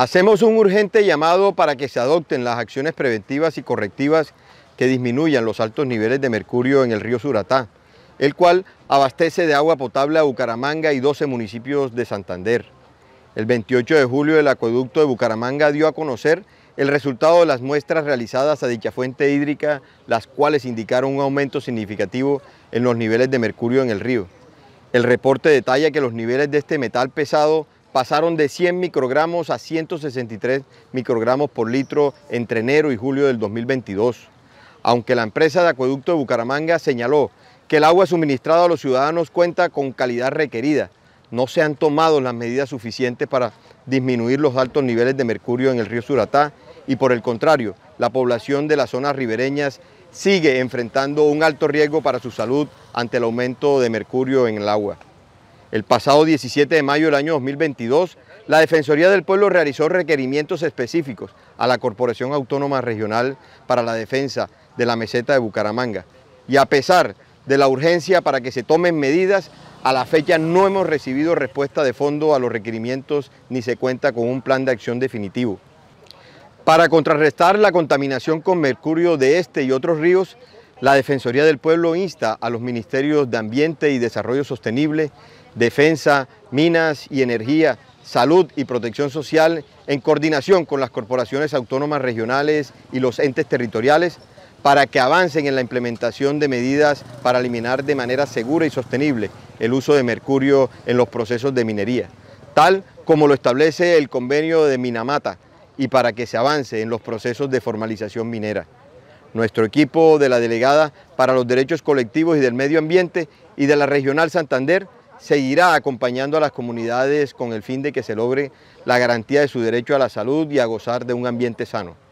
Hacemos un urgente llamado para que se adopten las acciones preventivas y correctivas que disminuyan los altos niveles de mercurio en el río Suratá, el cual abastece de agua potable a Bucaramanga y 12 municipios de Santander. El 28 de julio el acueducto de Bucaramanga dio a conocer el resultado de las muestras realizadas a dicha fuente hídrica, las cuales indicaron un aumento significativo en los niveles de mercurio en el río. El reporte detalla que los niveles de este metal pesado pasaron de 100 microgramos a 163 microgramos por litro entre enero y julio del 2022. Aunque la empresa de acueducto de Bucaramanga señaló que el agua suministrada a los ciudadanos cuenta con calidad requerida, no se han tomado las medidas suficientes para disminuir los altos niveles de mercurio en el río Suratá y por el contrario, la población de las zonas ribereñas sigue enfrentando un alto riesgo para su salud ante el aumento de mercurio en el agua. El pasado 17 de mayo del año 2022, la Defensoría del Pueblo realizó requerimientos específicos a la Corporación Autónoma Regional para la Defensa de la Meseta de Bucaramanga. Y a pesar de la urgencia para que se tomen medidas, a la fecha no hemos recibido respuesta de fondo a los requerimientos ni se cuenta con un plan de acción definitivo. Para contrarrestar la contaminación con mercurio de este y otros ríos, la Defensoría del Pueblo insta a los Ministerios de Ambiente y Desarrollo Sostenible, Defensa, Minas y Energía, Salud y Protección Social, en coordinación con las corporaciones autónomas regionales y los entes territoriales, para que avancen en la implementación de medidas para eliminar de manera segura y sostenible el uso de mercurio en los procesos de minería, tal como lo establece el convenio de Minamata, y para que se avance en los procesos de formalización minera nuestro equipo de la Delegada para los Derechos Colectivos y del Medio Ambiente y de la Regional Santander seguirá acompañando a las comunidades con el fin de que se logre la garantía de su derecho a la salud y a gozar de un ambiente sano.